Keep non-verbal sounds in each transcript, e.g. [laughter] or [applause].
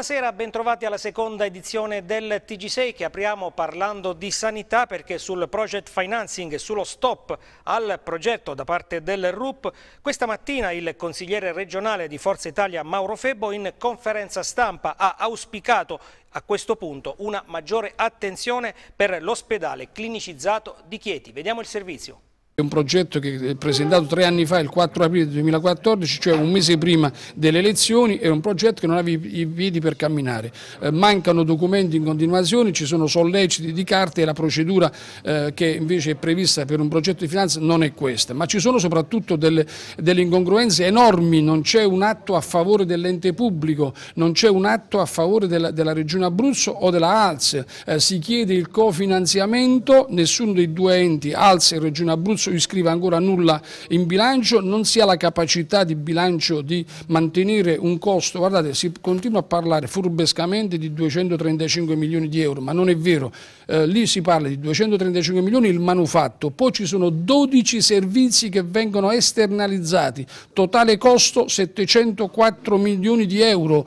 Buonasera, bentrovati alla seconda edizione del TG6 che apriamo parlando di sanità perché sul project financing e sullo stop al progetto da parte del RUP questa mattina il consigliere regionale di Forza Italia Mauro Febbo in conferenza stampa ha auspicato a questo punto una maggiore attenzione per l'ospedale clinicizzato di Chieti. Vediamo il servizio. È un progetto che è presentato tre anni fa, il 4 aprile 2014, cioè un mese prima delle elezioni, è un progetto che non aveva i piedi per camminare. Eh, mancano documenti in continuazione, ci sono solleciti di carte e la procedura eh, che invece è prevista per un progetto di finanza non è questa, ma ci sono soprattutto delle, delle incongruenze enormi, non c'è un atto a favore dell'ente pubblico, non c'è un atto a favore della, della Regione Abruzzo o della ALS, eh, si chiede il cofinanziamento, nessuno dei due enti, ALS e Regione Abruzzo non iscrive ancora nulla in bilancio, non si ha la capacità di bilancio di mantenere un costo, guardate si continua a parlare furbescamente di 235 milioni di euro, ma non è vero, eh, lì si parla di 235 milioni il manufatto, poi ci sono 12 servizi che vengono esternalizzati, totale costo 704 milioni di euro.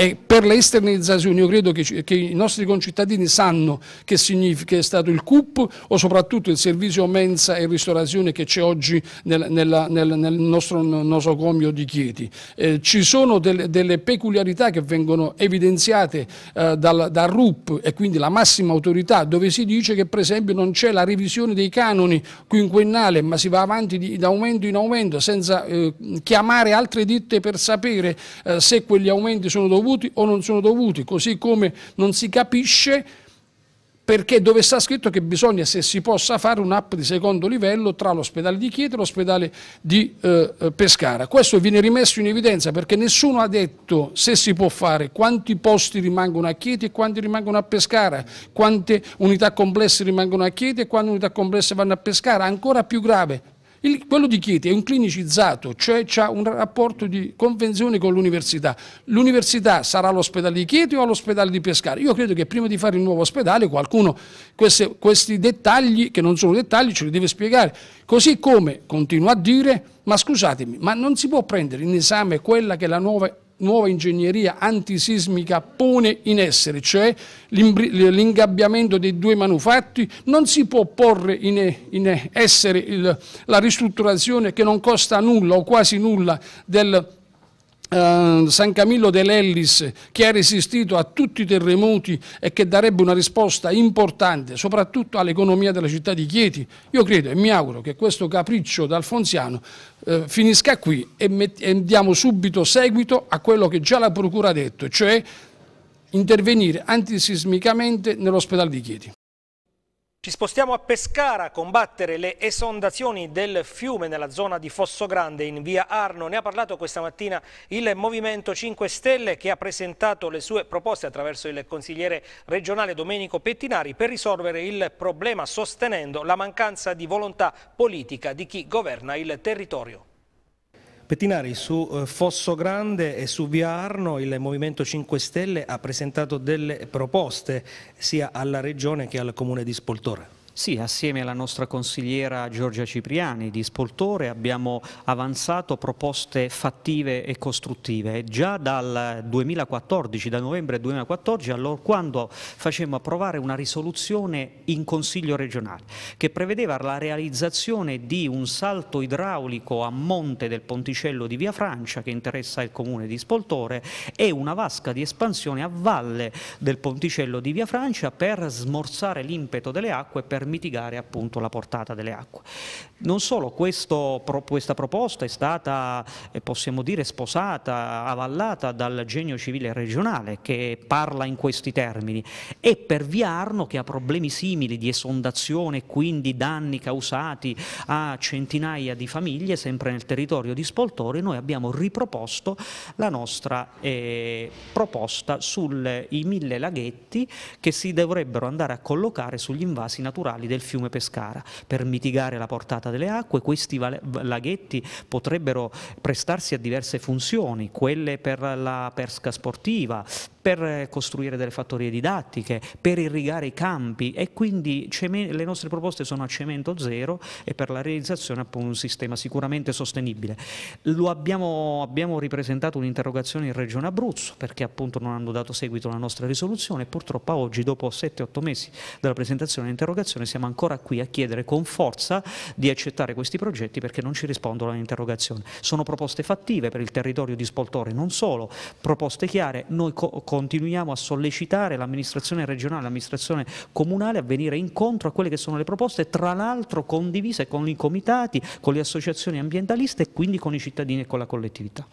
E per le esternalizzazioni io credo che, che i nostri concittadini sanno che significa è stato il CUP o soprattutto il servizio mensa e ristorazione che c'è oggi nel, nella, nel, nel, nostro nosocomio di Chieti. Eh, ci sono del, delle peculiarità che vengono evidenziate eh, dal, dal RUP e quindi la massima autorità dove si dice che per esempio non c'è la revisione dei canoni quinquennale ma si va avanti di, da aumento in aumento senza eh, chiamare altre ditte per sapere eh, se quegli aumenti sono dovuti dovuti o non sono dovuti, così come non si capisce perché dove sta scritto che bisogna, se si possa, fare un'app di secondo livello tra l'ospedale di Chieti e l'ospedale di eh, eh, Pescara. Questo viene rimesso in evidenza perché nessuno ha detto se si può fare, quanti posti rimangono a Chieti e quanti rimangono a Pescara, quante unità complesse rimangono a Chieti e quante unità complesse vanno a Pescara. Ancora più grave, il, quello di Chieti è un clinicizzato, cioè ha un rapporto di convenzione con l'università. L'università sarà l'ospedale di Chieti o l'ospedale di Pescara? Io credo che prima di fare il nuovo ospedale qualcuno queste, questi dettagli, che non sono dettagli, ce li deve spiegare. Così come, continuo a dire, ma scusatemi, ma non si può prendere in esame quella che è la nuova nuova ingegneria antisismica pone in essere, cioè l'ingabbiamento dei due manufatti, non si può porre in, in essere il, la ristrutturazione che non costa nulla o quasi nulla del eh, San Camillo dell'Ellis che ha resistito a tutti i terremoti e che darebbe una risposta importante soprattutto all'economia della città di Chieti. Io credo e mi auguro che questo capriccio d'Alfonziano uh, eh, finisca qui e, e diamo subito seguito a quello che già la Procura ha detto, cioè intervenire antisismicamente nell'ospedale di Chieti. Ci spostiamo a Pescara a combattere le esondazioni del fiume nella zona di Fosso Grande in via Arno. Ne ha parlato questa mattina il Movimento 5 Stelle che ha presentato le sue proposte attraverso il consigliere regionale Domenico Pettinari per risolvere il problema sostenendo la mancanza di volontà politica di chi governa il territorio. Pettinari, su eh, Fosso Grande e su Via Arno il Movimento 5 Stelle ha presentato delle proposte sia alla Regione che al Comune di Spoltore. Sì, assieme alla nostra consigliera Giorgia Cipriani di Spoltore abbiamo avanzato proposte fattive e costruttive già dal 2014, da novembre 2014, allora quando facemmo approvare una risoluzione in Consiglio regionale che prevedeva la realizzazione di un salto idraulico a monte del ponticello di Via Francia che interessa il comune di Spoltore e una vasca di espansione a valle del ponticello di Via Francia per smorzare l'impeto delle acque e per per mitigare appunto la portata delle acque. Non solo, questo, pro, questa proposta è stata, eh, possiamo dire, sposata, avallata dal genio civile regionale che parla in questi termini e per Viarno che ha problemi simili di esondazione e quindi danni causati a centinaia di famiglie, sempre nel territorio di Spoltori, noi abbiamo riproposto la nostra eh, proposta sui mille laghetti che si dovrebbero andare a collocare sugli invasi naturali naturali del fiume Pescara. Per mitigare la portata delle acque questi laghetti potrebbero prestarsi a diverse funzioni, quelle per la pesca sportiva, per eh, costruire delle fattorie didattiche, per irrigare i campi e quindi le nostre proposte sono a cemento zero e per la realizzazione di un sistema sicuramente sostenibile. Abbiamo, abbiamo, ripresentato un'interrogazione in Regione Abruzzo perché appunto non hanno dato seguito alla nostra risoluzione e purtroppo oggi dopo 7-8 mesi dalla presentazione dell'interrogazione siamo ancora qui a chiedere con forza di accettare questi progetti perché non ci rispondono all'interrogazione. Sono proposte fattive per il territorio di Spoltore, non solo, proposte chiare, noi co continuiamo a sollecitare l'amministrazione regionale, l'amministrazione comunale a venire incontro a quelle che sono le proposte, tra l'altro condivise con i comitati, con le associazioni ambientaliste e quindi con i cittadini e con la collettività.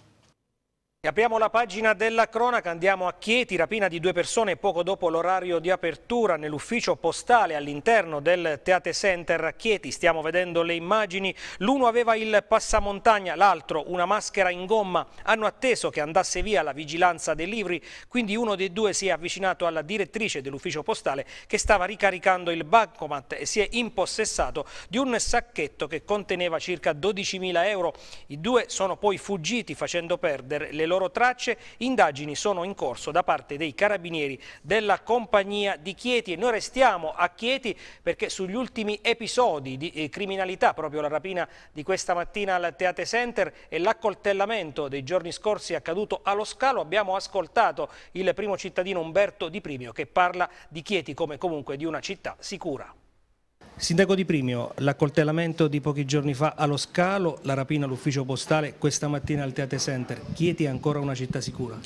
E apriamo la pagina della cronaca, andiamo a Chieti, rapina di due persone poco dopo l'orario di apertura nell'ufficio postale all'interno del Teate Center a Chieti. Stiamo vedendo le immagini, l'uno aveva il passamontagna, l'altro una maschera in gomma. Hanno atteso che andasse via la vigilanza dei libri, quindi uno dei due si è avvicinato alla direttrice dell'ufficio postale che stava ricaricando il bancomat e si è impossessato di un sacchetto che conteneva circa 12.000 euro. I due sono poi fuggiti facendo perdere le loro loro tracce. Indagini sono in corso da parte dei carabinieri della compagnia di Chieti e noi restiamo a Chieti perché sugli ultimi episodi di eh, criminalità, proprio la rapina di questa mattina al Teate Center e l'accoltellamento dei giorni scorsi accaduto allo Scalo, abbiamo ascoltato il primo cittadino Umberto Di Primio che parla di Chieti come comunque di una città sicura. Sindaco Di Primio, l'accoltellamento di pochi giorni fa allo Scalo, la rapina all'ufficio postale, questa mattina al Teate Center. chiedi ancora una città sicura?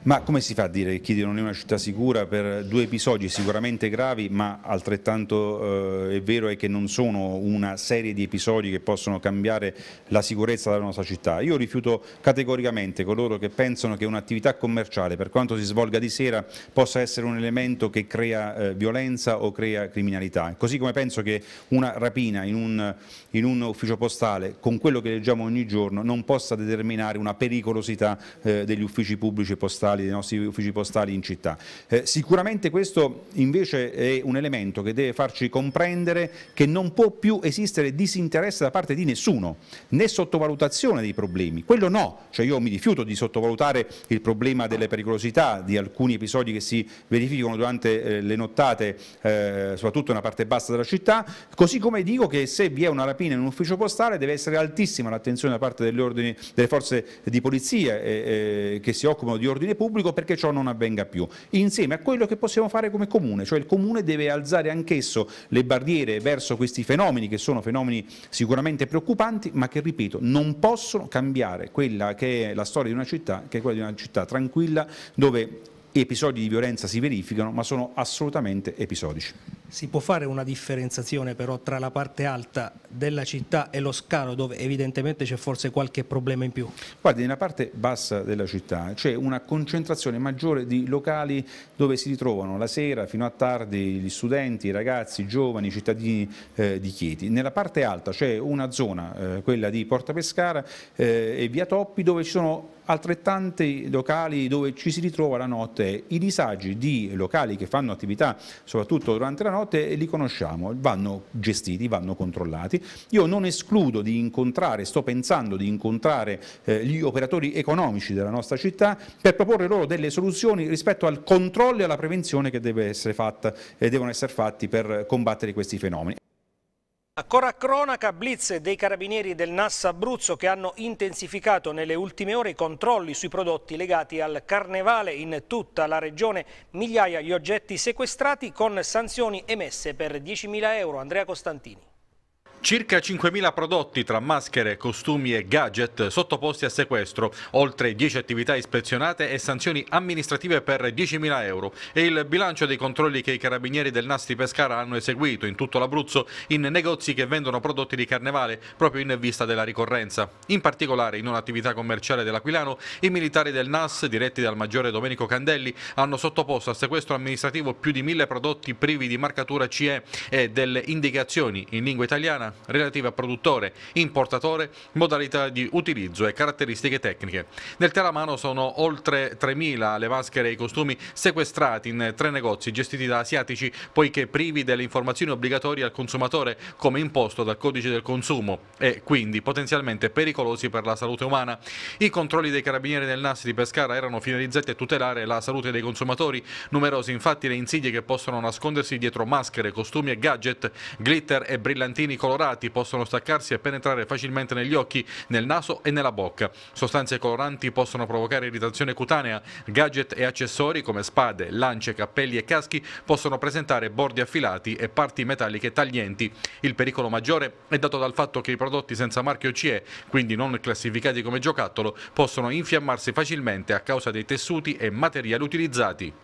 Ma come si fa a dire che Chieti non è una città sicura per due episodi sicuramente gravi, ma altrettanto eh, è vero è che non sono una serie di episodi che possono cambiare la sicurezza della nostra città. Io rifiuto categoricamente coloro che pensano che un'attività commerciale, per quanto si svolga di sera, possa essere un elemento che crea eh, violenza o crea criminalità. Così come penso che una rapina in un, in un, ufficio postale, con quello che leggiamo ogni giorno, non possa determinare una pericolosità eh, degli uffici pubblici postali postali, dei nostri uffici postali in città. Eh, sicuramente questo invece è un elemento che deve farci comprendere che non può più esistere disinteresse da parte di nessuno, né sottovalutazione dei problemi, quello no, cioè io mi rifiuto di sottovalutare il problema delle pericolosità di alcuni episodi che si verificano durante eh, le nottate, eh, soprattutto nella parte bassa della città, così come dico che se vi è una rapina in un ufficio postale deve essere altissima l'attenzione da parte delle, ordini, delle forze di polizia eh, eh, che si occupano di ordine pubblico perché ciò non avvenga più, insieme a quello che possiamo fare come comune, cioè il comune deve alzare anch'esso le barriere verso questi fenomeni che sono fenomeni sicuramente preoccupanti, ma che ripeto non possono cambiare quella che è la storia di una città, che è quella di una città tranquilla dove episodi di violenza si verificano, ma sono assolutamente episodici. Si può fare una differenziazione però tra la parte alta della città e lo scalo dove evidentemente c'è forse qualche problema in più? Guardi, nella parte bassa della città c'è una concentrazione maggiore di locali dove si ritrovano la sera fino a tardi gli studenti, i ragazzi, i giovani, i cittadini eh, di Chieti. Nella parte alta c'è una zona, eh, quella di Porta Pescara eh, e Via Toppi, dove ci sono altrettanti locali dove ci si ritrova la notte notte i disagi di locali che fanno attività soprattutto durante la notte li conosciamo, vanno gestiti, vanno controllati. Io non escludo di incontrare, sto pensando di incontrare eh, gli operatori economici della nostra città per proporre loro delle soluzioni rispetto al controllo e alla prevenzione che deve essere fatta, eh, devono essere fatti per combattere questi fenomeni. Ancora cronaca, blitz dei carabinieri del Nassa Abruzzo che hanno intensificato nelle ultime ore i controlli sui prodotti legati al carnevale in tutta la regione. Migliaia gli oggetti sequestrati con sanzioni emesse per 10.000 euro. Andrea Costantini. Circa 5.000 prodotti tra maschere, costumi e gadget sottoposti a sequestro, oltre 10 attività ispezionate e sanzioni amministrative per 10.000 euro. E il bilancio dei controlli che i carabinieri del Nasti Pescara hanno eseguito in tutto l'Abruzzo in negozi che vendono prodotti di carnevale proprio in vista della ricorrenza. In particolare in un'attività commerciale dell'Aquilano i militari del NAS diretti dal maggiore Domenico Candelli hanno sottoposto a sequestro amministrativo più di 1.000 prodotti privi di marcatura CE e delle indicazioni in lingua italiana relativa a produttore, importatore, modalità di utilizzo e caratteristiche tecniche. Nel Teramano sono oltre 3.000 le maschere e i costumi sequestrati in tre negozi gestiti da asiatici, poiché privi delle informazioni obbligatorie al consumatore come imposto dal codice del consumo e quindi potenzialmente pericolosi per la salute umana. I controlli dei carabinieri del NAS di Pescara erano finalizzati a tutelare la salute dei consumatori, numerose infatti le insidie che possono nascondersi dietro maschere, costumi e gadget, glitter e brillantini colorati colorati possono staccarsi e penetrare facilmente negli occhi, nel naso e nella bocca. Sostanze coloranti possono provocare irritazione cutanea. Gadget e accessori come spade, lance, cappelli e caschi possono presentare bordi affilati e parti metalliche taglienti. Il pericolo maggiore è dato dal fatto che i prodotti senza marchio CE, quindi non classificati come giocattolo, possono infiammarsi facilmente a causa dei tessuti e materiali utilizzati.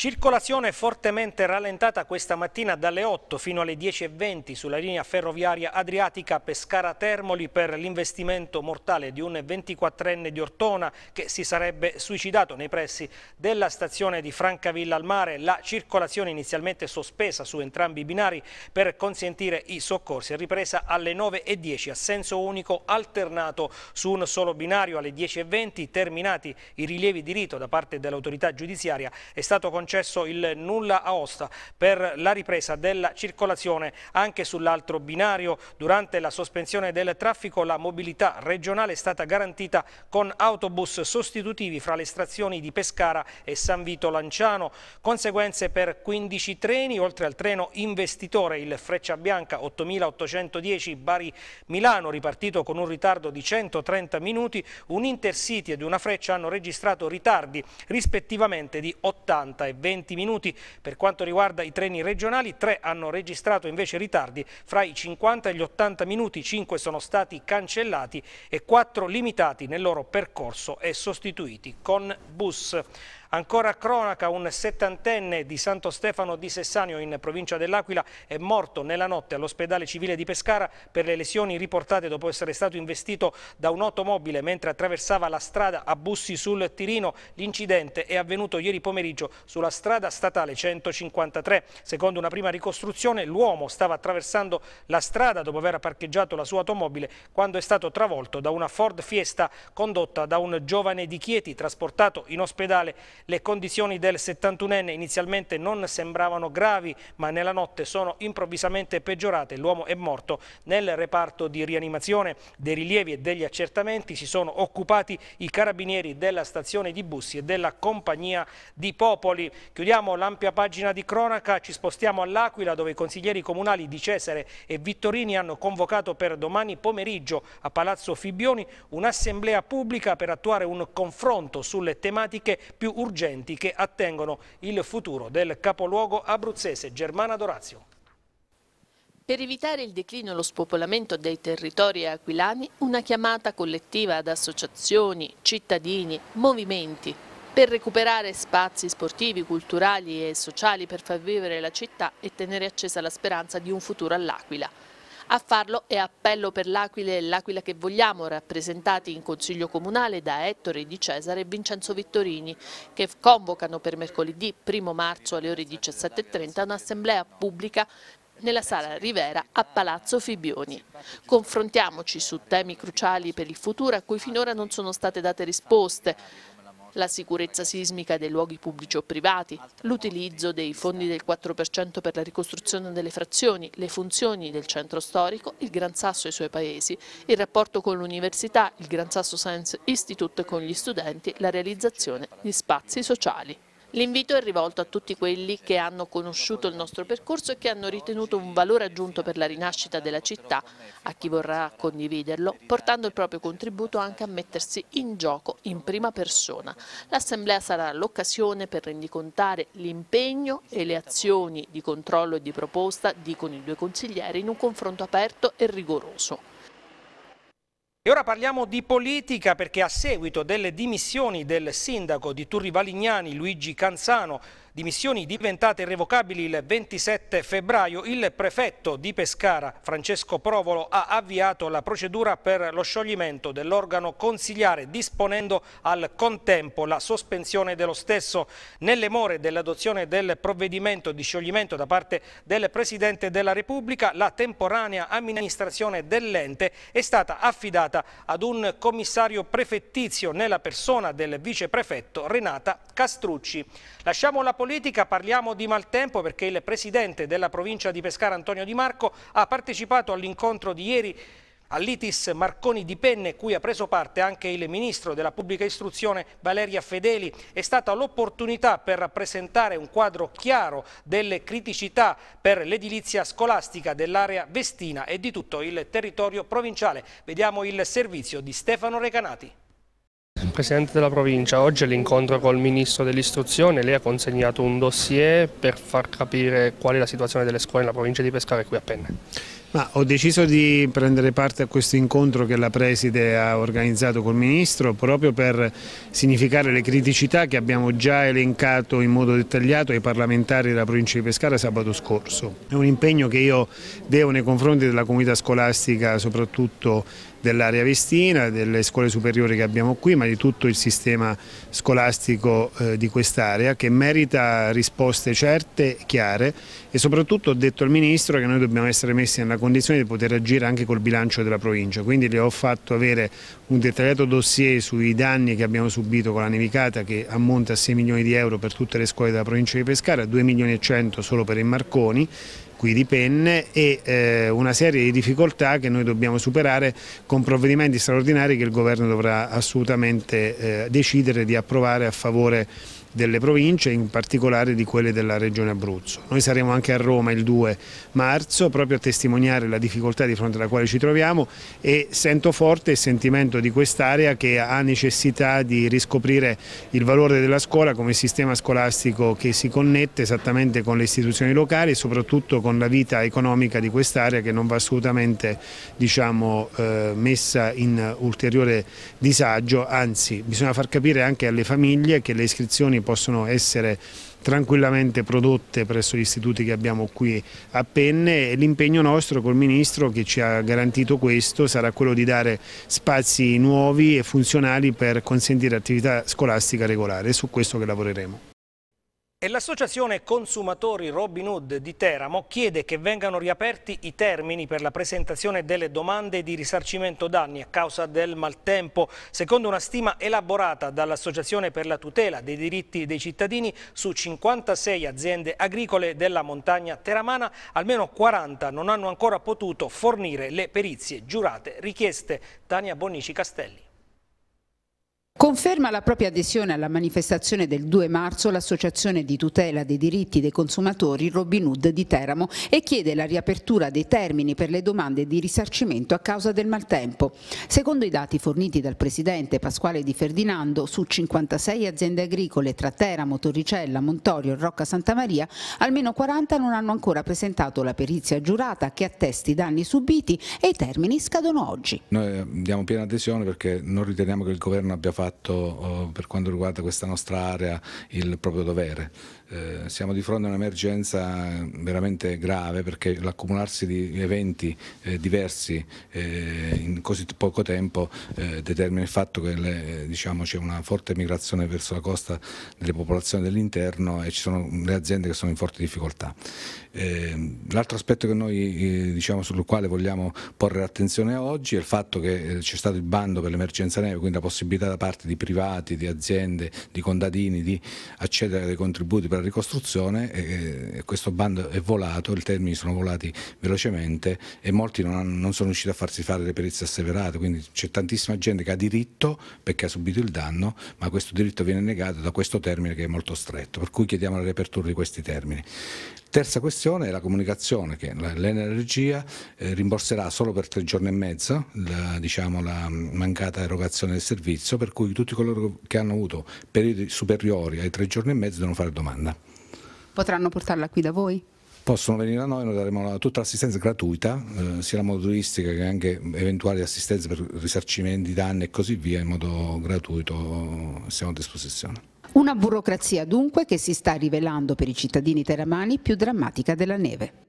Circolazione fortemente rallentata questa mattina dalle 8 fino alle 10.20 sulla linea ferroviaria Adriatica Pescara-Termoli per l'investimento mortale di un 24enne di Ortona che si sarebbe suicidato nei pressi della stazione di Francavilla al Mare. La circolazione inizialmente sospesa su entrambi i binari per consentire i soccorsi è ripresa alle 9.10 a senso unico alternato su un solo binario alle 10.20 terminati i rilievi di rito da parte dell'autorità giudiziaria è stato concesso concesso il nulla a osta per la ripresa della circolazione anche sull'altro binario. Durante la sospensione del traffico la mobilità regionale è stata garantita con autobus sostitutivi fra le stazioni di Pescara e San Vito Lanciano. Conseguenze per 15 treni, oltre al treno investitore il Freccia Bianca 8810 Bari-Milano ripartito con un ritardo di 130 minuti, un Intercity ed una Freccia hanno registrato ritardi rispettivamente di 80 e 20. 20 minuti. Per quanto riguarda i treni regionali, tre hanno registrato invece ritardi fra i 50 e gli 80 minuti, 5 sono stati cancellati e 4 limitati nel loro percorso e sostituiti con bus. Ancora cronaca, un settantenne di Santo Stefano di Sessanio in provincia dell'Aquila è morto nella notte all'ospedale civile di Pescara per le lesioni riportate dopo essere stato investito da un'automobile mentre attraversava la strada a Bussi sul Tirino. L'incidente è avvenuto ieri pomeriggio sulla strada statale 153. Secondo una prima ricostruzione l'uomo stava attraversando la strada dopo aver parcheggiato la sua automobile quando è stato travolto da una Ford Fiesta condotta da un giovane di Chieti trasportato in ospedale le condizioni del 71enne inizialmente non sembravano gravi, ma nella notte sono improvvisamente peggiorate. L'uomo è morto nel reparto di rianimazione. Dei rilievi e degli accertamenti si sono occupati i carabinieri della stazione di Bussi e della compagnia di Popoli. Chiudiamo l'ampia pagina di cronaca, ci spostiamo all'Aquila dove i consiglieri comunali di Cesare e Vittorini hanno convocato per domani pomeriggio a Palazzo Fibbioni un'assemblea pubblica per attuare un confronto sulle tematiche più urgenti urgenti che attengono il futuro del capoluogo abruzzese Germana Dorazio. Per evitare il declino e lo spopolamento dei territori aquilani, una chiamata collettiva ad associazioni, cittadini, movimenti per recuperare spazi sportivi, culturali e sociali per far vivere la città e tenere accesa la speranza di un futuro all'Aquila. A farlo è Appello per l'Aquila e l'Aquila che vogliamo, rappresentati in Consiglio Comunale da Ettore Di Cesare e Vincenzo Vittorini, che convocano per mercoledì 1 marzo alle ore 17.30 un'assemblea pubblica nella sala Rivera a Palazzo Fibioni. Confrontiamoci su temi cruciali per il futuro a cui finora non sono state date risposte, la sicurezza sismica dei luoghi pubblici o privati, l'utilizzo dei fondi del 4% per la ricostruzione delle frazioni, le funzioni del centro storico, il Gran Sasso e i suoi paesi, il rapporto con l'università, il Gran Sasso Science Institute con gli studenti, la realizzazione di spazi sociali. L'invito è rivolto a tutti quelli che hanno conosciuto il nostro percorso e che hanno ritenuto un valore aggiunto per la rinascita della città, a chi vorrà condividerlo, portando il proprio contributo anche a mettersi in gioco in prima persona. L'Assemblea sarà l'occasione per rendicontare l'impegno e le azioni di controllo e di proposta, dicono i due consiglieri, in un confronto aperto e rigoroso. E ora parliamo di politica perché a seguito delle dimissioni del sindaco di Turri Valignani, Luigi Canzano, dimissioni diventate irrevocabili il 27 febbraio, il prefetto di Pescara, Francesco Provolo, ha avviato la procedura per lo scioglimento dell'organo consigliare, disponendo al contempo la sospensione dello stesso. Nelle more dell'adozione del provvedimento di scioglimento da parte del Presidente della Repubblica, la temporanea amministrazione dell'ente è stata affidata ad un commissario prefettizio nella persona del viceprefetto Renata Castrucci. Lasciamo la politica parliamo di maltempo perché il presidente della provincia di Pescara Antonio Di Marco ha partecipato all'incontro di ieri all'ITIS Marconi di Penne, cui ha preso parte anche il ministro della pubblica istruzione Valeria Fedeli, è stata l'opportunità per rappresentare un quadro chiaro delle criticità per l'edilizia scolastica dell'area vestina e di tutto il territorio provinciale. Vediamo il servizio di Stefano Recanati. Presidente della provincia, oggi all'incontro col Ministro dell'Istruzione lei ha consegnato un dossier per far capire qual è la situazione delle scuole nella provincia di Pescara e qui a Penne. Ma ho deciso di prendere parte a questo incontro che la Preside ha organizzato col Ministro proprio per significare le criticità che abbiamo già elencato in modo dettagliato ai parlamentari della provincia di Pescara sabato scorso. È un impegno che io devo nei confronti della comunità scolastica soprattutto dell'area vestina, delle scuole superiori che abbiamo qui, ma di tutto il sistema scolastico eh, di quest'area che merita risposte certe, chiare e soprattutto ho detto al Ministro che noi dobbiamo essere messi nella condizione di poter agire anche col bilancio della provincia, quindi le ho fatto avere un dettagliato dossier sui danni che abbiamo subito con la nevicata che ammonta a 6 milioni di euro per tutte le scuole della provincia di Pescara, 2 milioni e 100 solo per i Marconi qui dipenne e eh, una serie di difficoltà che noi dobbiamo superare con provvedimenti straordinari che il governo dovrà assolutamente eh, decidere di approvare a favore di delle province, in particolare di quelle della regione Abruzzo. Noi saremo anche a Roma il 2 marzo proprio a testimoniare la difficoltà di fronte alla quale ci troviamo e sento forte il sentimento di quest'area che ha necessità di riscoprire il valore della scuola come sistema scolastico che si connette esattamente con le istituzioni locali e soprattutto con la vita economica di quest'area che non va assolutamente diciamo, eh, messa in ulteriore disagio, anzi bisogna far capire anche alle famiglie che le iscrizioni informazioni possono essere tranquillamente prodotte presso gli istituti che abbiamo qui a Penne e l'impegno nostro col Ministro che ci ha garantito questo sarà quello di dare spazi nuovi e funzionali per consentire attività scolastica regolare, è su questo che lavoreremo. E l'associazione Consumatori Robin Hood di Teramo chiede che vengano riaperti i termini per la presentazione delle domande di risarcimento danni a causa del maltempo, secondo una stima elaborata dall'Associazione per la tutela dei diritti dei cittadini su 56 aziende agricole della montagna teramana, almeno 40 non hanno ancora potuto fornire le perizie giurate richieste. Tania Bonnici Castelli. Conferma la propria adesione alla manifestazione del 2 marzo l'Associazione di tutela dei diritti dei consumatori Robin Hood di Teramo e chiede la riapertura dei termini per le domande di risarcimento a causa del maltempo. Secondo i dati forniti dal presidente Pasquale Di Ferdinando, su 56 aziende agricole tra Teramo, Torricella, Montorio e Rocca Santa Maria, almeno 40 non hanno ancora presentato la perizia giurata che attesti i danni subiti e i termini scadono oggi. Noi eh, diamo piena adesione perché non riteniamo che il governo abbia fatto fatto eh, per quanto riguarda questa nostra area il proprio dovere. Eh, siamo di fronte a un'emergenza veramente grave perché l'accumularsi di eventi eh, diversi eh, in così poco tempo eh, determina il fatto che le, eh, diciamo, c'è una forte migrazione verso la costa delle popolazioni dell'interno e ci sono le aziende che sono in forte difficoltà. l'altro aspetto che noi, diciamo, sul quale vogliamo porre attenzione oggi è il fatto che c'è stato il bando per l'emergenza neve, quindi la possibilità da parte parte di privati, di aziende, di contadini di accedere ai contributi per la ricostruzione e questo bando è volato, i termini sono volati velocemente e molti non, hanno, non sono riusciti a farsi fare le perizie asseverate, quindi c'è tantissima gente che ha diritto perché ha subito il danno, ma questo diritto viene negato da questo termine che è molto stretto, per cui chiediamo la riapertura di questi termini. Terza questione è la comunicazione che l'energia eh, rimborserà solo per tre giorni e mezzo la, diciamo, la mancata erogazione del servizio, per cui tutti coloro che hanno avuto periodi superiori ai tre giorni e mezzo devono fare domanda. Potranno portarla qui da voi? possono venire da noi, noi daremo tutta l'assistenza gratuita, eh, sia la motoristica che anche eventuali assistenze per risarcimenti, danni e così via in modo gratuito, eh, siamo a disposizione. Una burocrazia dunque che si sta rivelando per i cittadini teramani più drammatica della neve.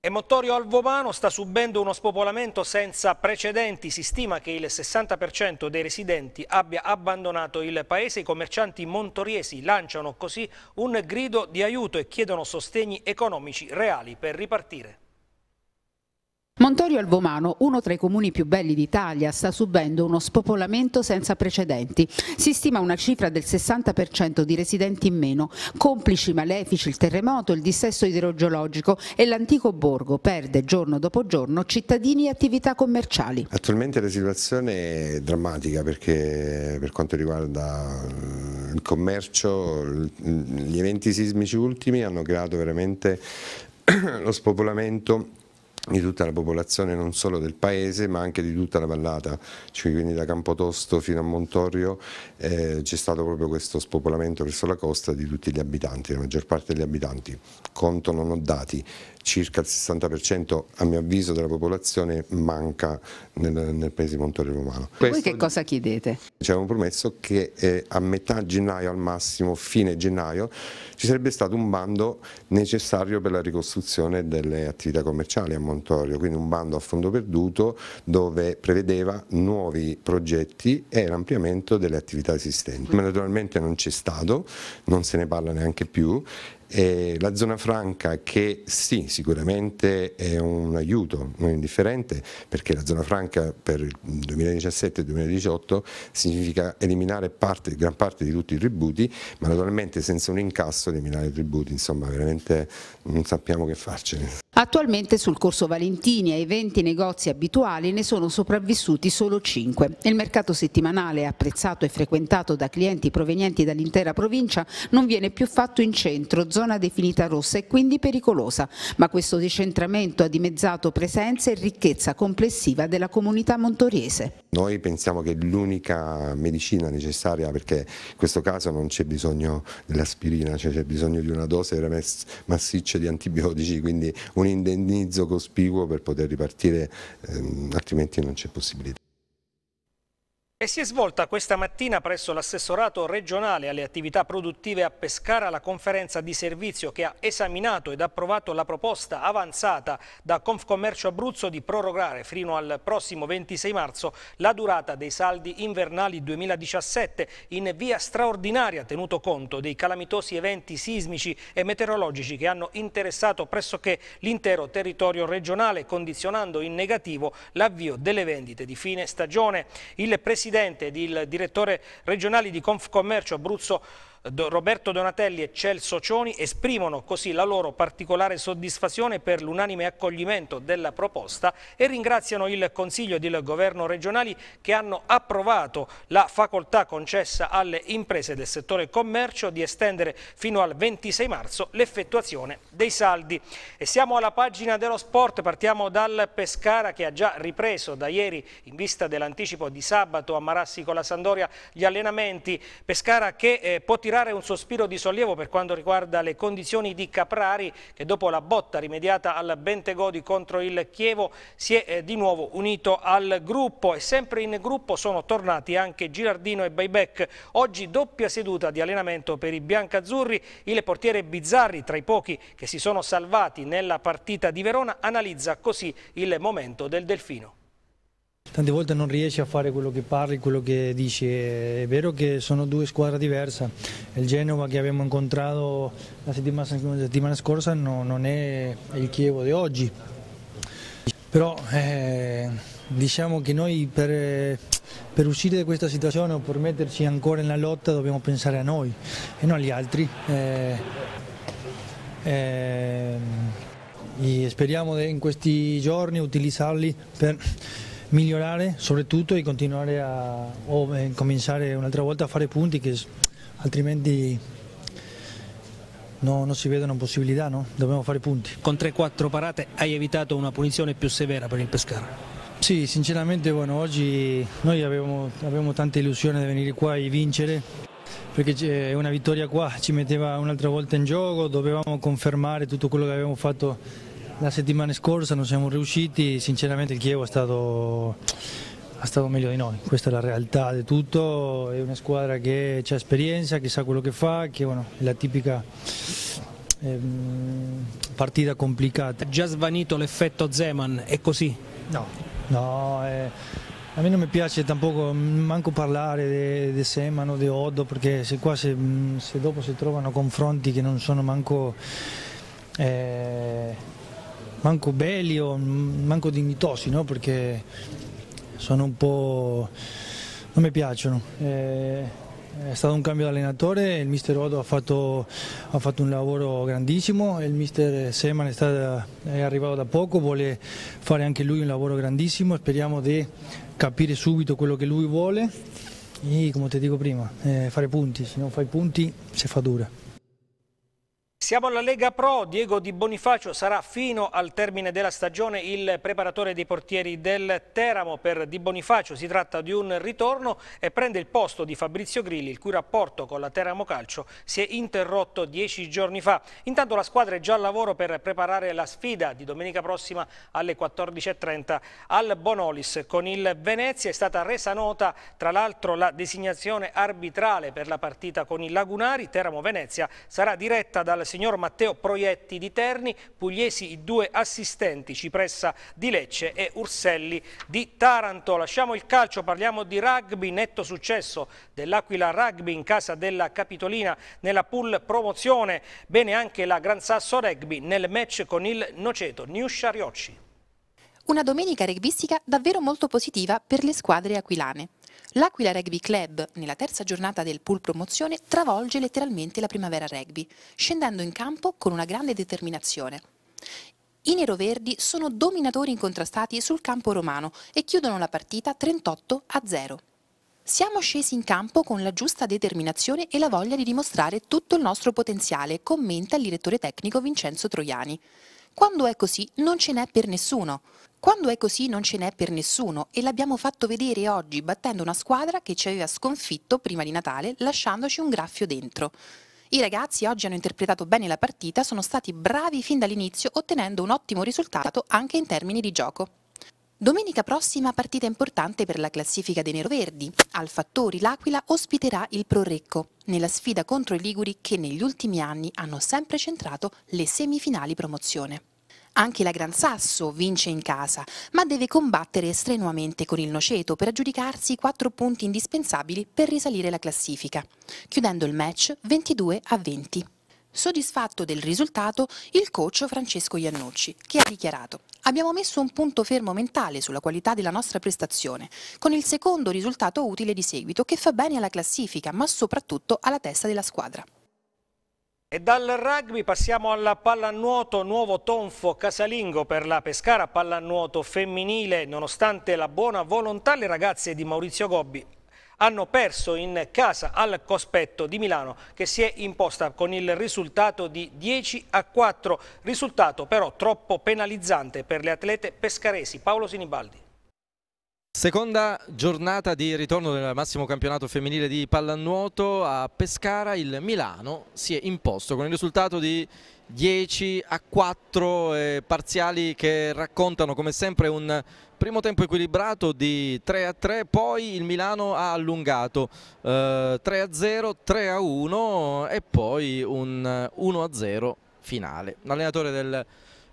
E Mottorio Alvomano sta subendo uno spopolamento senza precedenti. Si stima che il 60% dei residenti abbia abbandonato il paese. I commercianti montoriesi lanciano così un grido di aiuto e chiedono sostegni economici reali per ripartire. Montorio Alvomano, uno tra i comuni più belli d'Italia, sta subendo uno spopolamento senza precedenti. Si stima una cifra del 60% di residenti in meno, complici malefici il terremoto, il dissesto idrogeologico e l'antico borgo perde giorno dopo giorno cittadini e attività commerciali. Attualmente la situazione è drammatica perché per quanto riguarda eh, il commercio, gli eventi sismici ultimi hanno creato veramente [clears throat] lo spopolamento di tutta la popolazione non solo del paese ma anche di tutta la vallata, cioè, quindi da Campotosto fino a Montorio eh, c'è stato proprio questo spopolamento verso la costa di tutti gli abitanti, la maggior parte degli abitanti, conto non ho dati, circa il 60% a mio avviso della popolazione manca nel, nel paese di Montorio Romano. Questo Voi che cosa chiedete? Ci avevamo promesso che eh, a metà gennaio al massimo, fine gennaio, ci sarebbe stato un bando necessario per la ricostruzione delle attività commerciali a Montorio, quindi un bando a fondo perduto dove prevedeva nuovi progetti e l'ampliamento delle attività esistenti. Ma naturalmente non c'è stato, non se ne parla neanche più eh, la zona franca che sì, sicuramente è un aiuto non indifferente perché la zona franca per il 2017-2018 significa eliminare parte, gran parte di tutti i tributi, ma naturalmente senza un incasso eliminare i tributi, insomma veramente non sappiamo che farcene. Attualmente sul corso Valentini ai 20 negozi abituali ne sono sopravvissuti solo 5. Il mercato settimanale, apprezzato e frequentato da clienti provenienti dall'intera provincia, non viene più fatto in centro, zona definita rossa e quindi pericolosa, ma questo decentramento ha dimezzato presenza e ricchezza complessiva della comunità montoriese. Noi pensiamo che l'unica medicina necessaria, perché in questo caso non c'è bisogno dell'aspirina, cioè c'è bisogno di una dose massiccia di antibiotici, quindi un indennizzo cospicuo per poter ripartire, ehm, altrimenti non c'è possibilità. E si è svolta questa mattina presso l'assessorato regionale alle attività produttive a Pescara la conferenza di servizio che ha esaminato ed approvato la proposta avanzata da Confcommercio Abruzzo di prorogare fino al prossimo 26 marzo la durata dei saldi invernali 2017 in via straordinaria tenuto conto dei calamitosi eventi sismici e meteorologici che hanno interessato pressoché l'intero territorio regionale condizionando in negativo l'avvio delle vendite di fine stagione. Il Presidente presidente ed il direttore regionale di Confcommercio Abruzzo Roberto Donatelli e Celso Cioni esprimono così la loro particolare soddisfazione per l'unanime accoglimento della proposta e ringraziano il Consiglio ed il Governo regionali che hanno approvato la facoltà concessa alle imprese del settore commercio di estendere fino al 26 marzo l'effettuazione dei saldi. E siamo alla pagina dello sport, partiamo dal Pescara che ha già ripreso da ieri in vista dell'anticipo di sabato a Marassi con la Sandoria gli allenamenti. Pescara che eh, potrà tirare un sospiro di sollievo per quanto riguarda le condizioni di Caprari che dopo la botta rimediata al Bentegodi contro il Chievo si è eh, di nuovo unito al gruppo e sempre in gruppo sono tornati anche Girardino e Baibec. Oggi doppia seduta di allenamento per i biancazzurri, il portiere Bizzarri tra i pochi che si sono salvati nella partita di Verona analizza così il momento del Delfino tante volte non riesci a fare quello che parli, quello che dici. È vero che sono due squadre diverse. Il Genova che abbiamo incontrato la settimana, la settimana scorsa no, non è il Chievo di oggi. Però eh, diciamo che noi per, per, uscire da questa situazione o per metterci ancora nella lotta dobbiamo pensare a noi e non agli altri. Eh, eh, speriamo in questi giorni utilizzarli per migliorare soprattutto e continuare a o, eh, cominciare eh, un'altra volta a fare punti che altrimenti no, non si vedono possibilità, no? dobbiamo fare punti. Con 3-4 parate hai evitato una punizione più severa per il Pescara? Sì, sinceramente bueno, oggi noi avevamo, avevamo tanta illusione di venire qua e vincere perché eh, una vittoria qua ci metteva un'altra volta in gioco, dovevamo confermare tutto quello che avevamo fatto la settimana scorsa non siamo riusciti, sinceramente il Chievo è stato, è stato meglio di noi, questa è la realtà di tutto, è una squadra che ha esperienza, che sa quello che fa, che bueno, è la tipica eh, partita complicata. Ha già svanito l'effetto Zeman, è così? No, no eh, a me non mi piace tampoco manco parlare di Zeman o di Oddo perché se qua se, se dopo si trovano confronti che non sono manco... Eh, manco belli o manco dignitosi, no? perché sono un po'... non mi piacciono. Eh... È stato un cambio di allenatore, il mister Odo ha fatto, ha fatto, un lavoro grandissimo, il mister Seman è, stato, è, arrivato da poco, vuole fare anche lui un lavoro grandissimo, speriamo di capire subito quello che lui vuole e come ti dico prima, eh, fare punti, se non fai punti si fa dura. Siamo alla Lega Pro, Diego Di Bonifacio sarà fino al termine della stagione il preparatore dei portieri del Teramo. Per Di Bonifacio si tratta di un ritorno e prende il posto di Fabrizio Grilli, il cui rapporto con la Teramo Calcio si è interrotto dieci giorni fa. Intanto la squadra è già al lavoro per preparare la sfida di domenica prossima alle 14.30 al Bonolis con il Venezia. È stata resa nota tra l'altro la designazione arbitrale per la partita con i Lagunari. Teramo-Venezia sarà diretta dal signor signor Matteo Proietti di Terni, Pugliesi i due assistenti, Cipressa di Lecce e Urselli di Taranto. Lasciamo il calcio, parliamo di rugby, netto successo dell'Aquila Rugby in casa della Capitolina nella pool promozione, bene anche la Gran Sasso Rugby nel match con il Noceto, New Sciariocci. Una domenica rugbistica davvero molto positiva per le squadre aquilane. L'Aquila Rugby Club, nella terza giornata del pool promozione, travolge letteralmente la primavera rugby, scendendo in campo con una grande determinazione. I neroverdi sono dominatori incontrastati sul campo romano e chiudono la partita 38 a 0. Siamo scesi in campo con la giusta determinazione e la voglia di dimostrare tutto il nostro potenziale, commenta il direttore tecnico Vincenzo Troiani. Quando è così non ce n'è per nessuno. Quando è così non ce n'è per nessuno e l'abbiamo fatto vedere oggi battendo una squadra che ci aveva sconfitto prima di Natale lasciandoci un graffio dentro. I ragazzi oggi hanno interpretato bene la partita, sono stati bravi fin dall'inizio ottenendo un ottimo risultato anche in termini di gioco. Domenica prossima partita importante per la classifica dei neroverdi. Al Fattori l'Aquila ospiterà il Prorecco nella sfida contro i Liguri che negli ultimi anni hanno sempre centrato le semifinali promozione. Anche la Gran Sasso vince in casa, ma deve combattere strenuamente con il Noceto per aggiudicarsi i quattro punti indispensabili per risalire la classifica, chiudendo il match 22 a 20. Soddisfatto del risultato, il coach Francesco Iannucci, che ha dichiarato Abbiamo messo un punto fermo mentale sulla qualità della nostra prestazione, con il secondo risultato utile di seguito che fa bene alla classifica, ma soprattutto alla testa della squadra. E dal rugby passiamo alla pallanuoto, nuovo tonfo casalingo per la Pescara, pallanuoto femminile. Nonostante la buona volontà, le ragazze di Maurizio Gobbi hanno perso in casa al cospetto di Milano che si è imposta con il risultato di 10 a 4, risultato però troppo penalizzante per le atlete pescaresi. Paolo Sinibaldi. Seconda giornata di ritorno del massimo campionato femminile di pallanuoto a Pescara, il Milano si è imposto con il risultato di 10 a 4 eh, parziali che raccontano come sempre un primo tempo equilibrato di 3 a 3, poi il Milano ha allungato eh, 3 a 0, 3 a 1 e poi un 1 eh, a 0 finale. L'allenatore del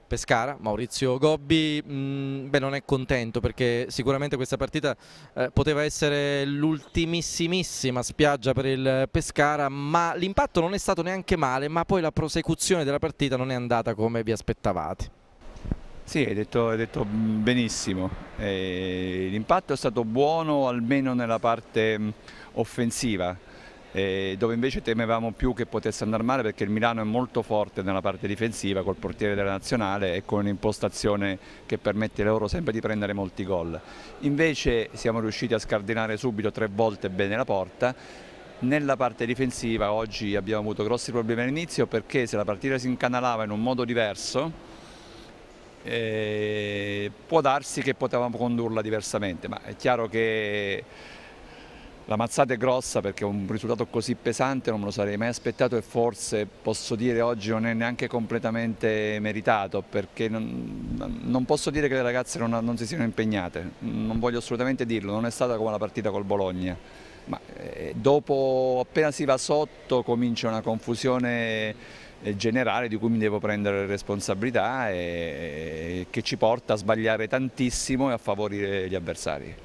Pescara, Maurizio Gobbi mh, mm, beh, non è contento perché sicuramente questa partita eh, poteva essere l'ultimissimissima spiaggia per il Pescara ma l'impatto non è stato neanche male ma poi la prosecuzione della partita non è andata come vi aspettavate. Sì, hai detto, hai detto benissimo, eh, l'impatto è stato buono almeno nella parte mm, offensiva, eh, dove invece temevamo più che potesse andare male perché il Milano è molto forte nella parte difensiva col portiere della nazionale e con un'impostazione che permette loro sempre di prendere molti gol. Invece siamo riusciti a scardinare subito tre volte bene la porta nella parte difensiva oggi abbiamo avuto grossi problemi all'inizio perché se la partita si incanalava in un modo diverso eh, può darsi che potevamo condurla diversamente, ma è chiaro che la mazzata è grossa perché un risultato così pesante non me lo sarei mai aspettato e forse posso dire oggi non è neanche completamente meritato perché non, non posso dire che le ragazze non, non, si siano impegnate, non voglio assolutamente dirlo, non è stata come la partita col Bologna. Ma eh, dopo, appena si va sotto, comincia una confusione eh, generale di cui mi devo prendere responsabilità e che ci porta a sbagliare tantissimo e a favorire gli avversari.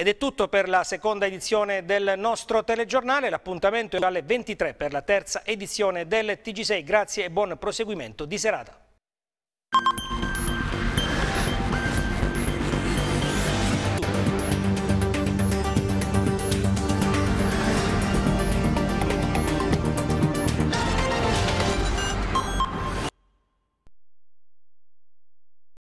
Ed è tutto per la seconda edizione del nostro telegiornale, l'appuntamento è alle 23 per la terza edizione del TG6. Grazie e buon proseguimento di serata.